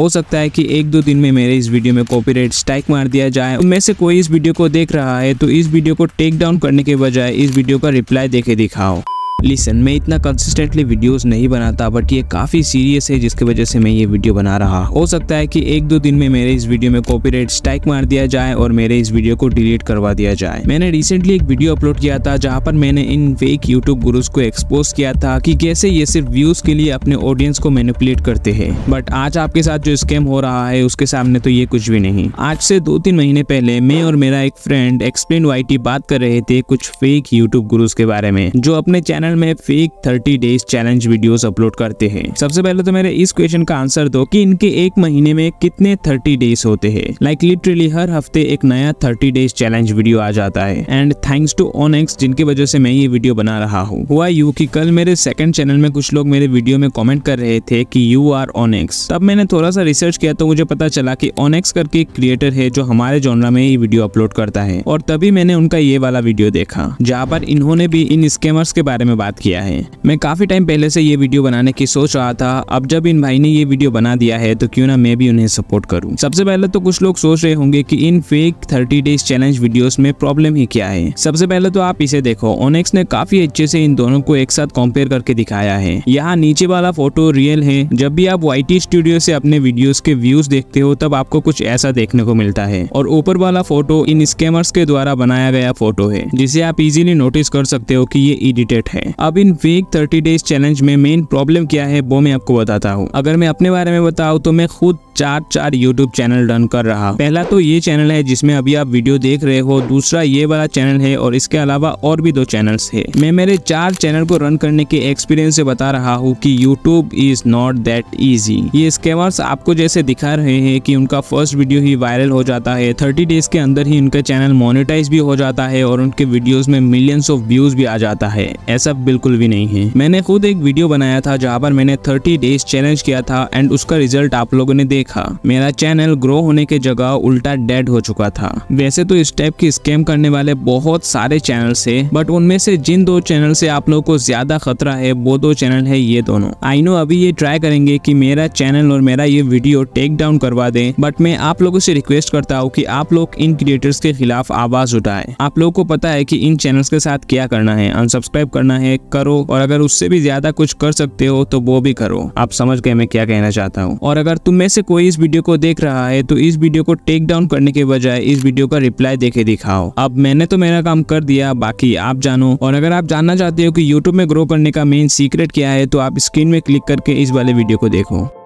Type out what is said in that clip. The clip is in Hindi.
हो सकता है कि एक दो दिन में मेरे इस वीडियो में कॉपीराइट स्ट्राइक मार दिया जाए उनमें से कोई इस वीडियो को देख रहा है तो इस वीडियो को टेक डाउन करने के बजाय इस वीडियो का रिप्लाई देके दिखाओ लिसन मैं इतना कंसिस्टेंटली वीडियोस नहीं बनाता बट ये काफ़ी सीरियस है जिसकी वजह से मैं ये वीडियो बना रहा हो सकता है कि एक दो दिन में मेरे इस वीडियो में कॉपीराइट स्ट्राइक मार दिया जाए और मेरे इस वीडियो को डिलीट करवा दिया जाए मैंने रिसेंटली एक वीडियो अपलोड किया था जहाँ पर मैंने इन फेक यूट्यूब गुरुज को एक्सपोज किया था कि कैसे ये सिर्फ व्यूज के लिए अपने ऑडियंस को मैनिपुलेट करते है बट आज आपके साथ जो स्कैम हो रहा है उसके सामने तो ये कुछ भी नहीं आज से दो तीन महीने पहले मैं और मेरा एक फ्रेंड एक्सप्लेन वाई बात कर रहे थे कुछ फेक यूट्यूब गुरुज के बारे में जो अपने चैनल चैनल में fake thirty days challenge videos upload करते हैं सबसे पहले तो मेरे इस क्वेश्चन का आंसर दो कि इनके एक महीने में कितने थर्टी डेज होते हैं लाइक लिटरली हर हफ्ते एक नया थर्टी डेज चैलेंज वीडियो आ जाता है एंड थैंक्स टू एक्स जिनकी वजह से मैं ये वीडियो बना रहा हूँ हुआ यू की कल मेरे सेकंड चैनल में कुछ लोग मेरे वीडियो में कॉमेंट कर रहे थे की यू आर एक्स तब मैंने थोड़ा सा रिसर्च किया तो मुझे पता चला की एक्स करके क्रिएटर है जो हमारे जोनरा में ये वीडियो अपलोड करता है और तभी मैंने उनका ये वाला वीडियो देखा जहाँ पर इन्होंने भी इन स्केमर्स के बारे में में बात किया है मैं काफी टाइम पहले से ये वीडियो बनाने की सोच रहा था अब जब इन भाई ने ये वीडियो बना दिया है तो क्यों ना मैं भी उन्हें सपोर्ट करूँ सबसे पहले तो कुछ लोग सोच रहे होंगे की इन fake thirty days challenge videos में प्रॉब्लम ही क्या है सबसे पहले तो आप इसे देखो ओनेक्स ने काफी अच्छे से इन दोनों को एक साथ कंपेयर करके दिखाया है यहाँ नीचे वाला फोटो रियल है जब भी आप वाई स्टूडियो से अपने वीडियोस के व्यूज देखते हो तब आपको कुछ ऐसा देखने को मिलता है और ऊपर वाला फोटो इन स्कैमर्स के द्वारा बनाया गया फोटो है जिसे आप इजीली नोटिस कर सकते हो कि ये एडिटेड है है अब इन वीक थर्टी डेज चैलेंज में मेन प्रॉब्लम क्या है वो मैं आपको बताता हूँ अगर मैं अपने बारे में बताऊँ तो मैं खुद चार चार यूट्यूब चैनल रन कर रहा पहला तो ये चैनल है जिसमें अभी आप वीडियो देख रहे हो दूसरा ये वाला चैनल है और इसके अलावा और भी दो चैनल्स है मैं मेरे चार चैनल को रन करने के एक्सपीरियंस से बता रहा हूँ कि YouTube is not that easy ये स्केमर्स आपको जैसे दिखा रहे हैं कि उनका फर्स्ट वीडियो ही वायरल हो जाता है थर्टी डेज के अंदर ही उनका चैनल मोनिटाइज भी हो जाता है और उनके वीडियोस में मिलियंस ऑफ व्यूज भी आ जाता है ऐसा बिल्कुल भी नहीं है मैंने खुद एक वीडियो बनाया था जहाँ पर मैंने थर्टी डेज चैलेंज किया था एंड उसका रिजल्ट आप लोगों ने देख देखा मेरा चैनल ग्रो होने के जगह उल्टा डेड हो चुका था वैसे तो इस टाइप की स्कैम करने वाले बहुत सारे चैनल है बट उनमें से जिन दो चैनल से आप लोगों को ज्यादा खतरा है वो दो चैनल है ये दोनों आई नो अभी ये ट्राई करेंगे कि मेरा चैनल और मेरा ये वीडियो टेक डाउन करवा दें बट मैं आप लोगों से रिक्वेस्ट करता हूँ कि आप लोग इन क्रिएटर्स के खिलाफ आवाज उठाए आप लोग को पता है कि इन चैनल्स के साथ क्या करना है अनसब्सक्राइब करना है करो और अगर उससे भी ज्यादा कुछ कर सकते हो तो वो भी करो आप समझ गए मैं क्या कहना चाहता हूँ और अगर तुम में से कोई कोई इस वीडियो को देख रहा है तो इस वीडियो को टेक डाउन करने के बजाय इस वीडियो का रिप्लाई देके दिखाओ अब मैंने तो मेरा काम कर दिया बाकी आप जानो और अगर आप जानना चाहते हो कि यूट्यूब में ग्रो करने का मेन सीक्रेट क्या है तो आप स्क्रीन में क्लिक करके इस वाले वीडियो को देखो